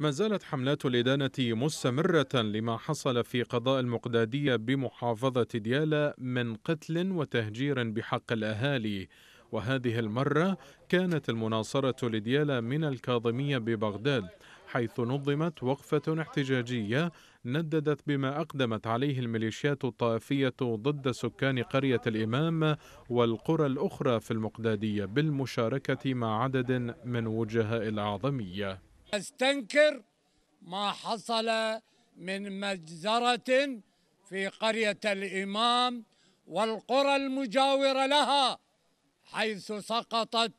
ما زالت حملات الإدانة مستمرة لما حصل في قضاء المقدادية بمحافظة ديالى من قتل وتهجير بحق الأهالي وهذه المرة كانت المناصرة لديالى من الكاظمية ببغداد حيث نظمت وقفة احتجاجية نددت بما أقدمت عليه الميليشيات الطائفية ضد سكان قرية الإمام والقرى الأخرى في المقدادية بالمشاركة مع عدد من وجهاء الأعظمية استنكر ما حصل من مجزرة في قرية الإمام والقرى المجاورة لها حيث سقطت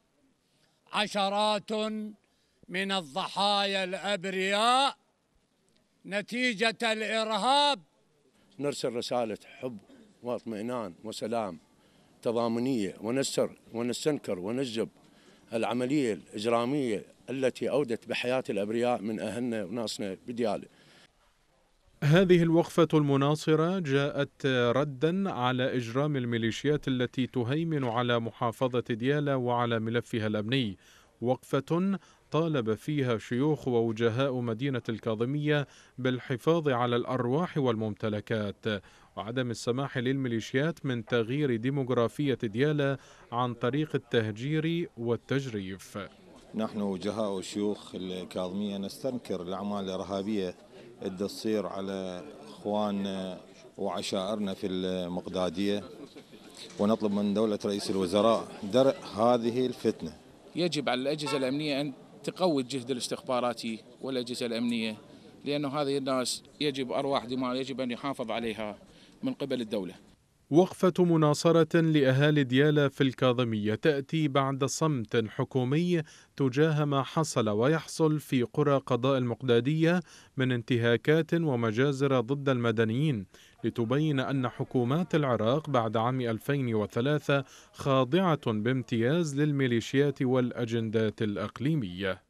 عشرات من الضحايا الأبرياء نتيجة الإرهاب نرسل رسالة حب واطمئنان وسلام تضامنية ونسر ونستنكر ونجب العملية الإجرامية التي أودت بحياة الأبرياء من أهلنا وناسنا بديالة هذه الوقفة المناصرة جاءت ردا على إجرام الميليشيات التي تهيمن على محافظة ديالة وعلى ملفها الأمني وقفة طالب فيها شيوخ ووجهاء مدينة الكاظمية بالحفاظ على الأرواح والممتلكات وعدم السماح للميليشيات من تغيير ديموغرافية ديالى عن طريق التهجير والتجريف نحن وجهاء شيوخ الكاظمية نستنكر الأعمال الإرهابية اللي تصير على إخواننا وعشائرنا في المقدادية ونطلب من دولة رئيس الوزراء درء هذه الفتنة يجب على الأجهزة الأمنية أن تقوي الجهد الاستخباراتي والأجهزة الأمنية لأنه هذه الناس يجب أرواح دماء يجب أن يحافظ عليها من قبل الدولة وقفة مناصرة لأهالي ديالى في الكاظمية تأتي بعد صمت حكومي تجاه ما حصل ويحصل في قرى قضاء المقدادية من انتهاكات ومجازر ضد المدنيين لتبين أن حكومات العراق بعد عام 2003 خاضعة بامتياز للميليشيات والأجندات الأقليمية